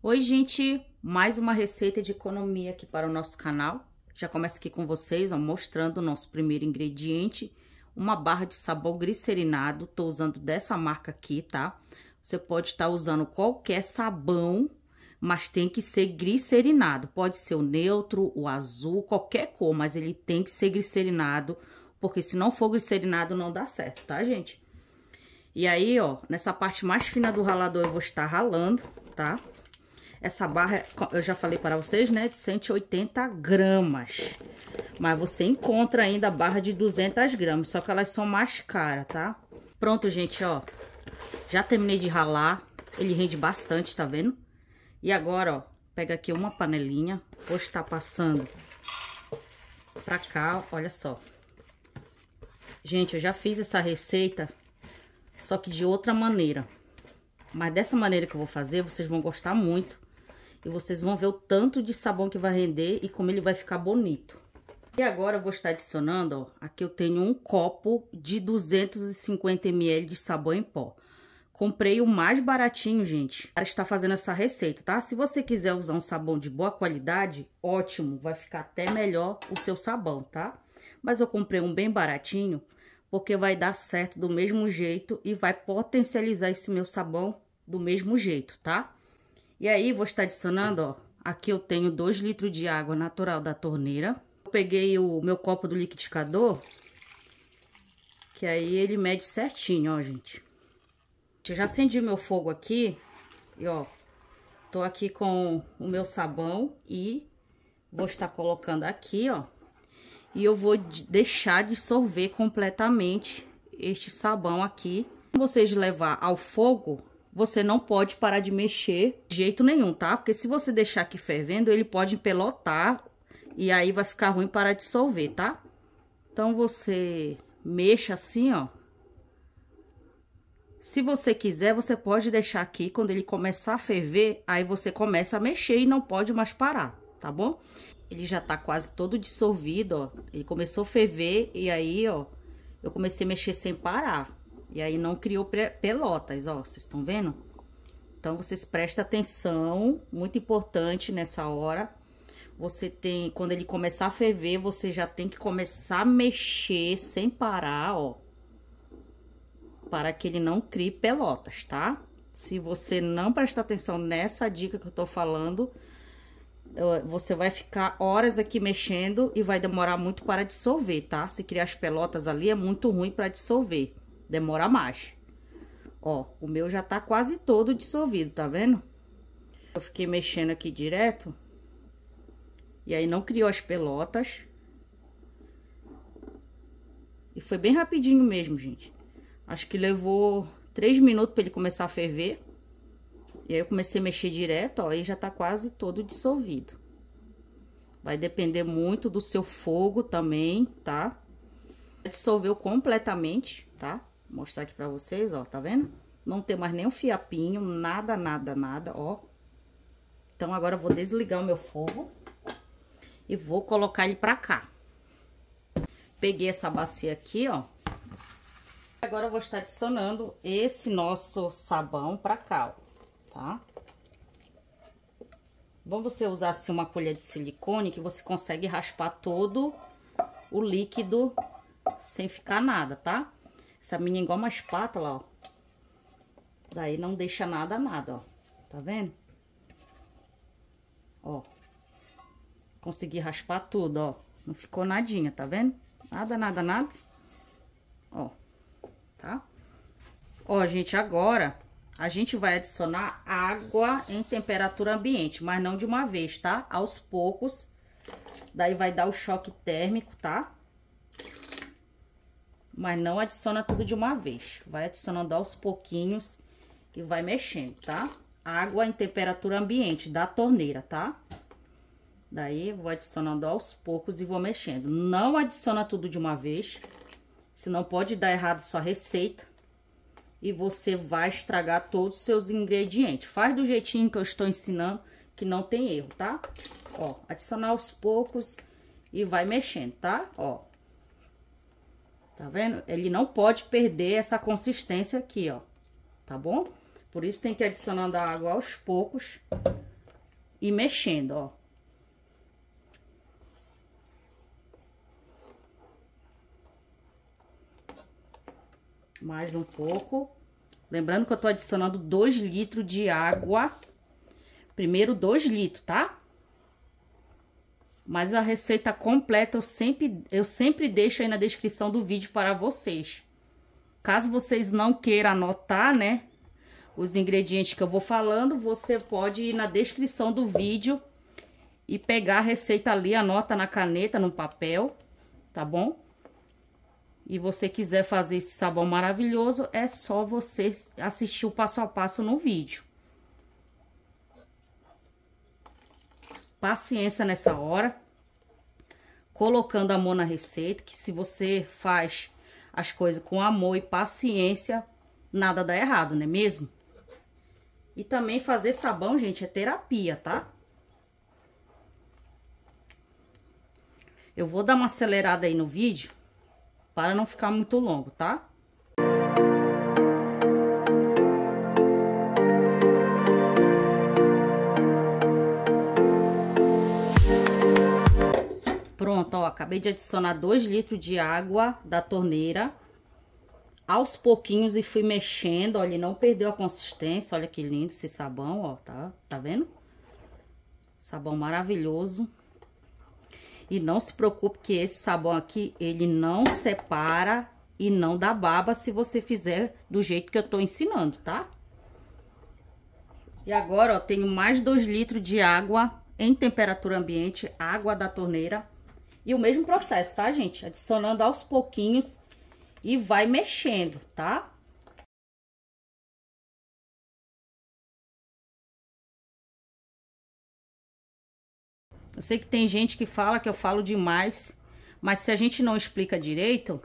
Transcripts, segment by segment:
Oi, gente! Mais uma receita de economia aqui para o nosso canal. Já começo aqui com vocês, ó, mostrando o nosso primeiro ingrediente. Uma barra de sabão glicerinado, tô usando dessa marca aqui, tá? Você pode estar tá usando qualquer sabão, mas tem que ser glicerinado. Pode ser o neutro, o azul, qualquer cor, mas ele tem que ser glicerinado, porque se não for glicerinado não dá certo, tá, gente? E aí, ó, nessa parte mais fina do ralador eu vou estar ralando, Tá? Essa barra, eu já falei para vocês, né? De 180 gramas. Mas você encontra ainda a barra de 200 gramas, só que elas são mais caras, tá? Pronto, gente, ó. Já terminei de ralar. Ele rende bastante, tá vendo? E agora, ó, pega aqui uma panelinha. Vou estar tá passando pra cá, olha só. Gente, eu já fiz essa receita, só que de outra maneira. Mas dessa maneira que eu vou fazer, vocês vão gostar muito. E vocês vão ver o tanto de sabão que vai render e como ele vai ficar bonito. E agora eu vou estar adicionando, ó, aqui eu tenho um copo de 250 ml de sabão em pó. Comprei o mais baratinho, gente, para estar fazendo essa receita, tá? Se você quiser usar um sabão de boa qualidade, ótimo, vai ficar até melhor o seu sabão, tá? Mas eu comprei um bem baratinho, porque vai dar certo do mesmo jeito e vai potencializar esse meu sabão do mesmo jeito, tá? E aí, vou estar adicionando, ó. Aqui eu tenho 2 litros de água natural da torneira. Eu peguei o meu copo do liquidificador, que aí ele mede certinho, ó, gente. Eu já acendi meu fogo aqui, e ó, tô aqui com o meu sabão e vou estar colocando aqui, ó. E eu vou deixar dissolver completamente este sabão aqui. vocês levar ao fogo, você não pode parar de mexer de jeito nenhum, tá? Porque se você deixar aqui fervendo, ele pode empelotar e aí vai ficar ruim para dissolver, tá? Então, você mexa assim, ó. Se você quiser, você pode deixar aqui, quando ele começar a ferver, aí você começa a mexer e não pode mais parar, tá bom? Ele já tá quase todo dissolvido, ó. Ele começou a ferver e aí, ó, eu comecei a mexer sem parar. E aí não criou pelotas, ó, vocês estão vendo? Então, vocês prestem atenção, muito importante nessa hora. Você tem, quando ele começar a ferver, você já tem que começar a mexer sem parar, ó. Para que ele não crie pelotas, tá? Se você não prestar atenção nessa dica que eu tô falando, você vai ficar horas aqui mexendo e vai demorar muito para dissolver, tá? Se criar as pelotas ali é muito ruim para dissolver demora mais. Ó, o meu já tá quase todo dissolvido, tá vendo? Eu fiquei mexendo aqui direto. E aí não criou as pelotas. E foi bem rapidinho mesmo, gente. Acho que levou três minutos para ele começar a ferver. E aí eu comecei a mexer direto, ó, e já tá quase todo dissolvido. Vai depender muito do seu fogo também, tá? Dissolveu completamente, tá? Vou mostrar aqui pra vocês, ó, tá vendo? Não tem mais nenhum fiapinho, nada, nada, nada, ó. Então, agora eu vou desligar o meu fogo e vou colocar ele pra cá. Peguei essa bacia aqui, ó. Agora eu vou estar adicionando esse nosso sabão pra cá, ó, tá? Bom você usar assim uma colher de silicone que você consegue raspar todo o líquido sem ficar nada, tá? Essa menina é igual uma espátula, ó. Daí não deixa nada, nada, ó. Tá vendo? Ó. Consegui raspar tudo, ó. Não ficou nadinha, tá vendo? Nada, nada, nada. Ó. Tá? Ó, gente, agora a gente vai adicionar água em temperatura ambiente, mas não de uma vez, tá? Aos poucos. Daí vai dar o choque térmico, tá? mas não adiciona tudo de uma vez. Vai adicionando aos pouquinhos e vai mexendo, tá? Água em temperatura ambiente da torneira, tá? Daí, vou adicionando aos poucos e vou mexendo. Não adiciona tudo de uma vez, senão pode dar errado sua receita. E você vai estragar todos os seus ingredientes. Faz do jeitinho que eu estou ensinando, que não tem erro, tá? Ó, adicionar aos poucos e vai mexendo, tá? Ó, Tá vendo? Ele não pode perder essa consistência aqui, ó. Tá bom? Por isso tem que ir adicionando a água aos poucos e mexendo, ó. Mais um pouco. Lembrando que eu tô adicionando 2 litros de água. Primeiro 2 litros, tá? Mas a receita completa eu sempre, eu sempre deixo aí na descrição do vídeo para vocês. Caso vocês não queiram anotar, né? Os ingredientes que eu vou falando, você pode ir na descrição do vídeo e pegar a receita ali, anota na caneta, no papel, tá bom? E você quiser fazer esse sabão maravilhoso, é só você assistir o passo a passo no vídeo. paciência nessa hora. Colocando amor na receita, que se você faz as coisas com amor e paciência, nada dá errado, não é mesmo? E também fazer sabão, gente, é terapia, tá? Eu vou dar uma acelerada aí no vídeo, para não ficar muito longo, tá? Pronto, ó, acabei de adicionar 2 litros de água da torneira. Aos pouquinhos e fui mexendo, olha, ele não perdeu a consistência. Olha que lindo esse sabão, ó, tá, tá vendo? Sabão maravilhoso. E não se preocupe que esse sabão aqui, ele não separa e não dá baba se você fizer do jeito que eu tô ensinando, tá? E agora, ó, tenho mais 2 litros de água em temperatura ambiente, água da torneira. E o mesmo processo, tá, gente? Adicionando aos pouquinhos e vai mexendo, tá? Eu sei que tem gente que fala que eu falo demais, mas se a gente não explica direito,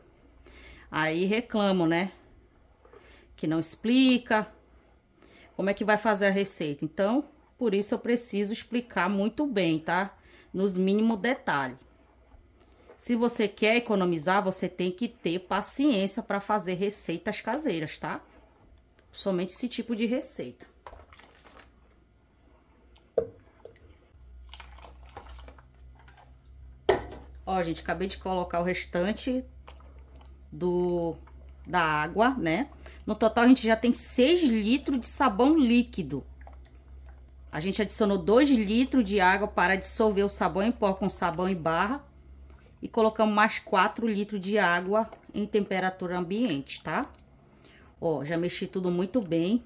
aí reclamam, né? Que não explica como é que vai fazer a receita. Então, por isso eu preciso explicar muito bem, tá? Nos mínimos detalhes. Se você quer economizar, você tem que ter paciência para fazer receitas caseiras, tá? Somente esse tipo de receita. Ó, gente, acabei de colocar o restante do da água, né? No total, a gente já tem 6 litros de sabão líquido. A gente adicionou 2 litros de água para dissolver o sabão em pó com sabão em barra e colocamos mais 4 litros de água em temperatura ambiente, tá? Ó, já mexi tudo muito bem.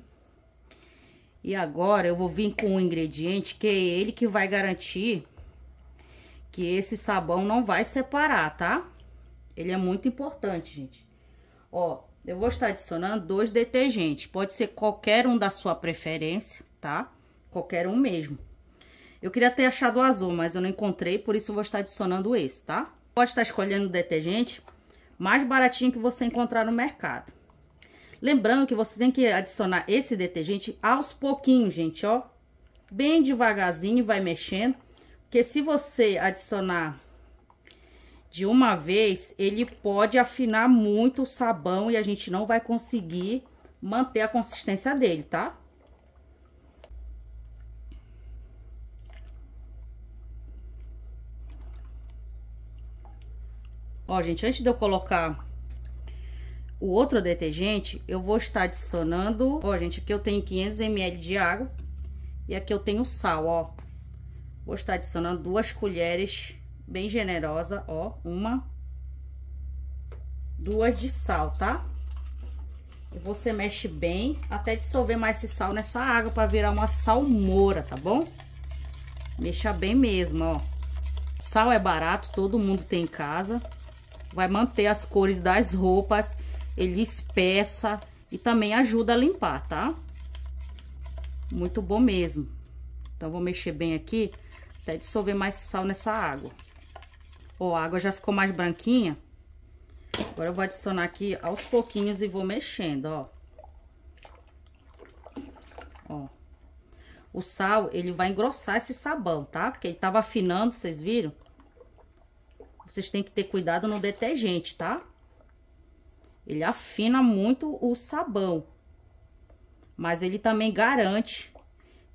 E agora eu vou vir com um ingrediente que é ele que vai garantir que esse sabão não vai separar, tá? Ele é muito importante, gente. Ó, eu vou estar adicionando dois detergentes. Pode ser qualquer um da sua preferência, tá? Qualquer um mesmo. Eu queria ter achado o azul, mas eu não encontrei, por isso eu vou estar adicionando esse, tá? pode estar escolhendo detergente mais baratinho que você encontrar no mercado. Lembrando que você tem que adicionar esse detergente aos pouquinhos, gente, ó. Bem devagarzinho, vai mexendo. Porque se você adicionar de uma vez, ele pode afinar muito o sabão e a gente não vai conseguir manter a consistência dele, tá? Ó, gente, antes de eu colocar o outro detergente, eu vou estar adicionando... Ó, gente, aqui eu tenho 500 ml de água e aqui eu tenho sal, ó. Vou estar adicionando duas colheres bem generosa, ó, uma, duas de sal, tá? E você mexe bem até dissolver mais esse sal nessa água para virar uma salmoura, tá bom? Mexa bem mesmo, ó. Sal é barato, todo mundo tem em casa vai manter as cores das roupas, ele espessa e também ajuda a limpar, tá? Muito bom mesmo. Então, vou mexer bem aqui até dissolver mais sal nessa água. Ó, a água já ficou mais branquinha. Agora eu vou adicionar aqui aos pouquinhos e vou mexendo, ó. Ó. O sal, ele vai engrossar esse sabão, tá? Porque ele tava afinando, vocês viram? Vocês têm que ter cuidado no detergente, tá? Ele afina muito o sabão. Mas ele também garante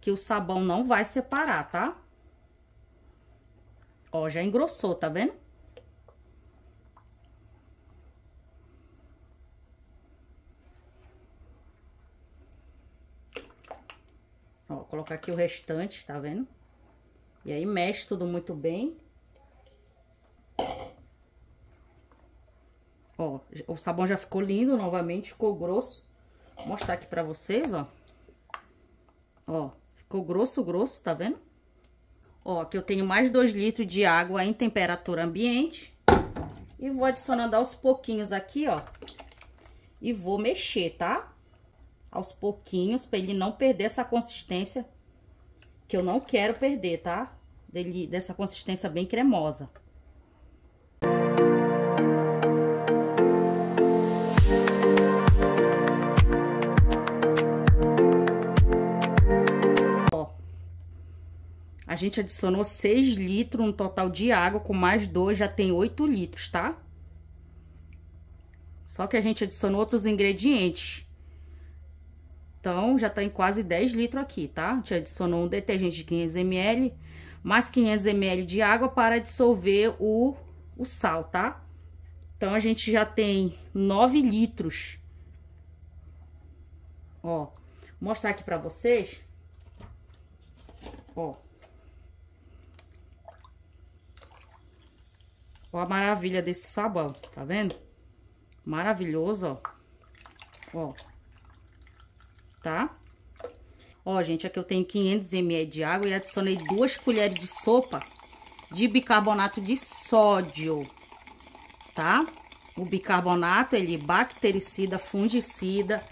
que o sabão não vai separar, tá? Ó, já engrossou, tá vendo? Ó, colocar aqui o restante, tá vendo? E aí mexe tudo muito bem. O sabão já ficou lindo novamente, ficou grosso. Vou mostrar aqui pra vocês, ó. Ó, ficou grosso, grosso, tá vendo? Ó, aqui eu tenho mais 2 litros de água em temperatura ambiente. E vou adicionando aos pouquinhos aqui, ó. E vou mexer, tá? Aos pouquinhos, pra ele não perder essa consistência. Que eu não quero perder, tá? Dele, dessa consistência bem cremosa. gente adicionou 6 litros no total de água, com mais 2 já tem 8 litros, tá? Só que a gente adicionou outros ingredientes. Então, já tá em quase 10 litros aqui, tá? A gente adicionou um detergente de 500 ml, mais 500 ml de água para dissolver o, o sal, tá? Então, a gente já tem 9 litros. Ó, vou mostrar aqui pra vocês. Ó. ó a maravilha desse sabão, tá vendo? Maravilhoso, ó. Ó. Tá? Ó, gente, aqui eu tenho 500 ml de água e adicionei duas colheres de sopa de bicarbonato de sódio, tá? O bicarbonato, ele é bactericida, fungicida,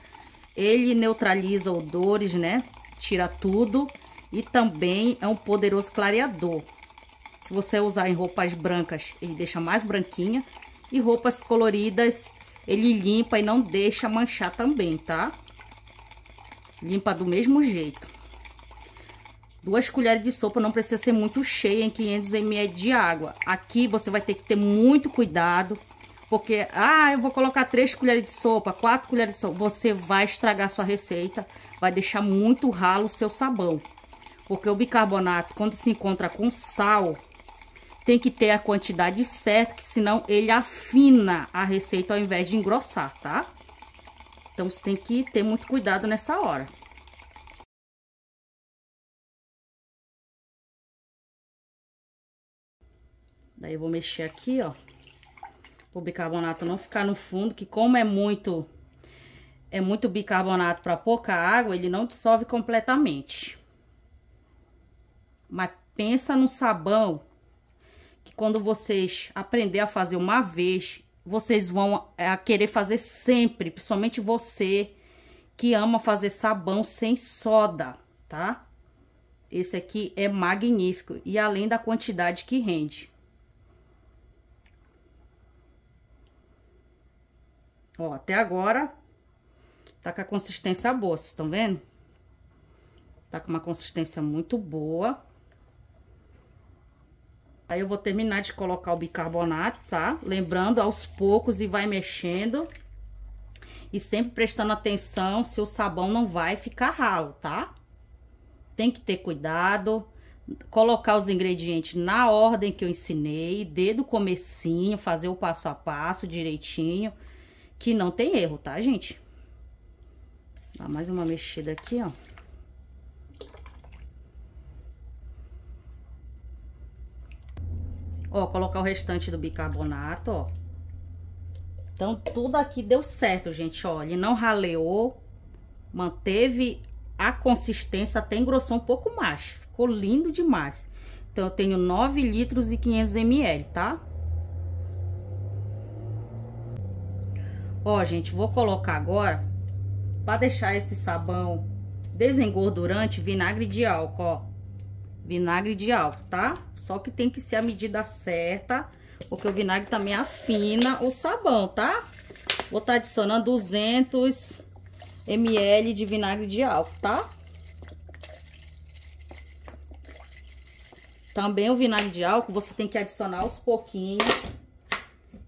ele neutraliza odores, né? Tira tudo e também é um poderoso clareador. Se você usar em roupas brancas, ele deixa mais branquinha. E roupas coloridas, ele limpa e não deixa manchar também, tá? Limpa do mesmo jeito. Duas colheres de sopa não precisa ser muito cheia em 500 ml de água. Aqui você vai ter que ter muito cuidado, porque, ah, eu vou colocar três colheres de sopa, quatro colheres de sopa. Você vai estragar sua receita, vai deixar muito ralo o seu sabão. Porque o bicarbonato, quando se encontra com sal, tem que ter a quantidade certa, que senão ele afina a receita ao invés de engrossar, tá? Então, você tem que ter muito cuidado nessa hora. Daí eu vou mexer aqui, ó. O bicarbonato não ficar no fundo, que como é muito é muito bicarbonato para pouca água, ele não dissolve completamente. Mas pensa num sabão que quando vocês aprender a fazer uma vez, vocês vão é, a querer fazer sempre, principalmente você que ama fazer sabão sem soda, tá? Esse aqui é magnífico e além da quantidade que rende. Ó, até agora tá com a consistência boa, vocês estão vendo? Tá com uma consistência muito boa. Aí eu vou terminar de colocar o bicarbonato, tá? Lembrando aos poucos e vai mexendo. E sempre prestando atenção se o sabão não vai ficar ralo, tá? Tem que ter cuidado. Colocar os ingredientes na ordem que eu ensinei, dedo comecinho, fazer o passo a passo direitinho, que não tem erro, tá, gente? Dá mais uma mexida aqui, ó. Ó, colocar o restante do bicarbonato, ó. Então, tudo aqui deu certo, gente, ó. Ele não raleou, manteve a consistência, até engrossou um pouco mais. Ficou lindo demais. Então, eu tenho 9 litros e 500 ml, tá? Ó, gente, vou colocar agora, para deixar esse sabão desengordurante, vinagre de álcool, ó. Vinagre de álcool, tá? Só que tem que ser a medida certa, porque o vinagre também afina o sabão, tá? Vou estar tá adicionando 200 ml de vinagre de álcool, tá? Também o vinagre de álcool você tem que adicionar aos pouquinhos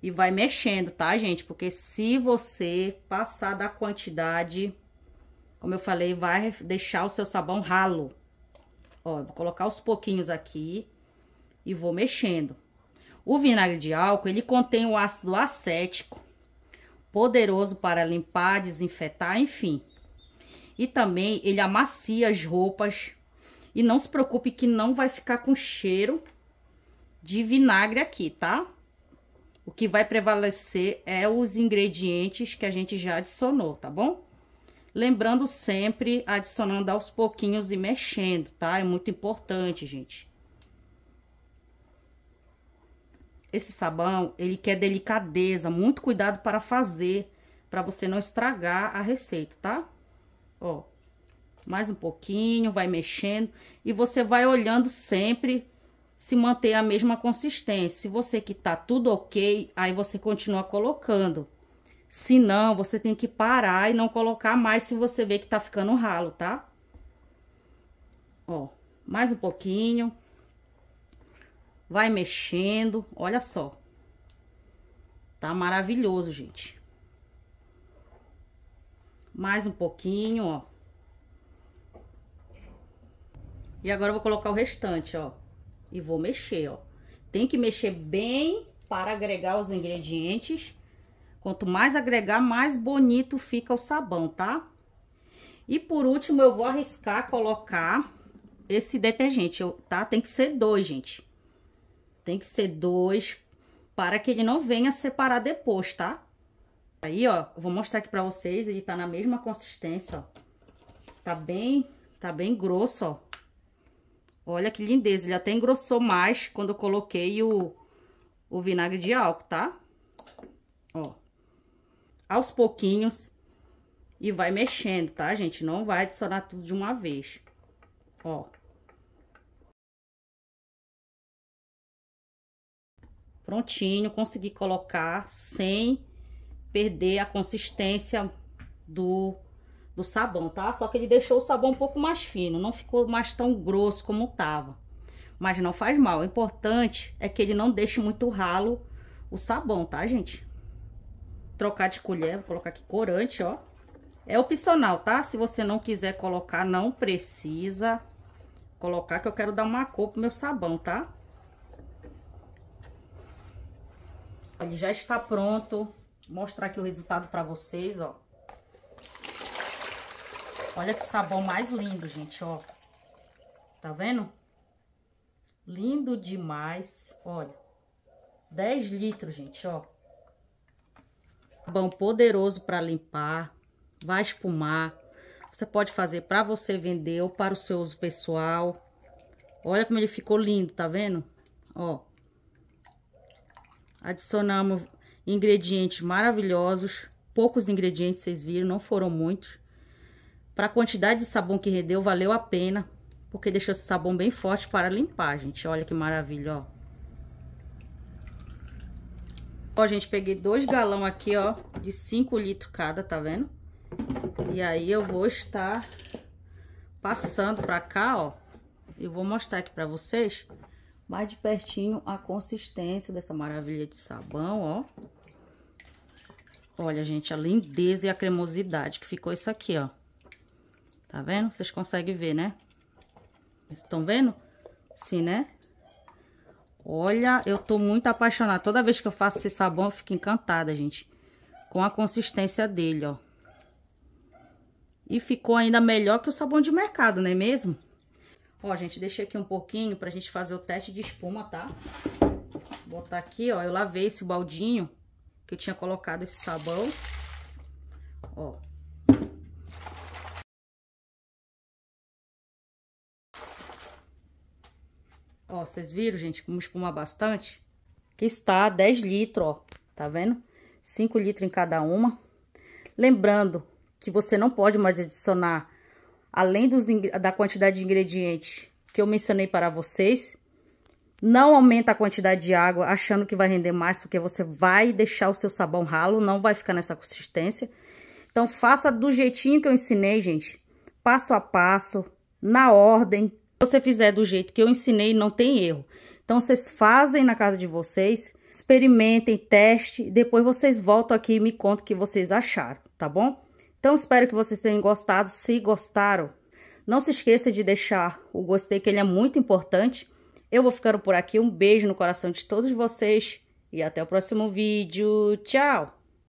e vai mexendo, tá, gente? Porque se você passar da quantidade, como eu falei, vai deixar o seu sabão ralo. Ó, vou colocar os pouquinhos aqui e vou mexendo. O vinagre de álcool, ele contém o ácido acético, poderoso para limpar, desinfetar, enfim. E também ele amacia as roupas. E não se preocupe que não vai ficar com cheiro de vinagre aqui, tá? O que vai prevalecer é os ingredientes que a gente já adicionou, tá bom? Lembrando sempre, adicionando aos pouquinhos e mexendo, tá? É muito importante, gente. Esse sabão, ele quer delicadeza, muito cuidado para fazer, para você não estragar a receita, tá? Ó, mais um pouquinho, vai mexendo e você vai olhando sempre se manter a mesma consistência. Se você que tá tudo ok, aí você continua colocando. Se não, você tem que parar e não colocar mais se você ver que tá ficando ralo, tá? Ó, mais um pouquinho. Vai mexendo, olha só. Tá maravilhoso, gente. Mais um pouquinho, ó. E agora eu vou colocar o restante, ó. E vou mexer, ó. Tem que mexer bem para agregar os ingredientes Quanto mais agregar, mais bonito fica o sabão, tá? E por último, eu vou arriscar colocar esse detergente, tá? Tem que ser dois, gente. Tem que ser dois para que ele não venha separar depois, tá? Aí, ó, vou mostrar aqui pra vocês, ele tá na mesma consistência, ó. Tá bem, tá bem grosso, ó. Olha que lindeza, ele até engrossou mais quando eu coloquei o, o vinagre de álcool, tá? Ó aos pouquinhos e vai mexendo, tá, gente? Não vai adicionar tudo de uma vez. Ó. Prontinho, consegui colocar sem perder a consistência do, do sabão, tá? Só que ele deixou o sabão um pouco mais fino, não ficou mais tão grosso como tava. Mas não faz mal, o importante é que ele não deixe muito ralo o sabão, tá, gente? trocar de colher, vou colocar aqui corante, ó. É opcional, tá? Se você não quiser colocar, não precisa colocar, que eu quero dar uma cor pro meu sabão, tá? Ele já está pronto. Vou mostrar aqui o resultado pra vocês, ó. Olha que sabão mais lindo, gente, ó. Tá vendo? Lindo demais, olha. 10 litros, gente, ó. Sabão poderoso para limpar, vai espumar. Você pode fazer para você vender ou para o seu uso pessoal. Olha como ele ficou lindo, tá vendo? Ó. Adicionamos ingredientes maravilhosos. Poucos ingredientes, vocês viram, não foram muitos. Para a quantidade de sabão que rendeu, valeu a pena, porque deixou esse sabão bem forte para limpar, gente. Olha que maravilha, ó. Ó, gente, peguei dois galão aqui, ó, de 5 litros cada, tá vendo? E aí eu vou estar passando pra cá, ó. E vou mostrar aqui pra vocês mais de pertinho a consistência dessa maravilha de sabão, ó. Olha, gente, a lindeza e a cremosidade que ficou isso aqui, ó. Tá vendo? Vocês conseguem ver, né? Estão vendo? Sim, né? Olha, eu tô muito apaixonada. Toda vez que eu faço esse sabão, eu fico encantada, gente. Com a consistência dele, ó. E ficou ainda melhor que o sabão de mercado, não é mesmo? Ó, gente, deixei aqui um pouquinho pra gente fazer o teste de espuma, tá? Botar aqui, ó. Eu lavei esse baldinho que eu tinha colocado esse sabão. Ó, Ó, vocês viram, gente, como espuma bastante? Que está 10 litros, ó. Tá vendo? 5 litros em cada uma. Lembrando que você não pode mais adicionar, além dos, da quantidade de ingredientes que eu mencionei para vocês, não aumenta a quantidade de água achando que vai render mais, porque você vai deixar o seu sabão ralo, não vai ficar nessa consistência. Então, faça do jeitinho que eu ensinei, gente. Passo a passo, na ordem, você fizer do jeito que eu ensinei, não tem erro. Então, vocês fazem na casa de vocês, experimentem, teste, depois vocês voltam aqui e me contam o que vocês acharam, tá bom? Então, espero que vocês tenham gostado. Se gostaram, não se esqueça de deixar o gostei, que ele é muito importante. Eu vou ficando por aqui. Um beijo no coração de todos vocês e até o próximo vídeo. Tchau!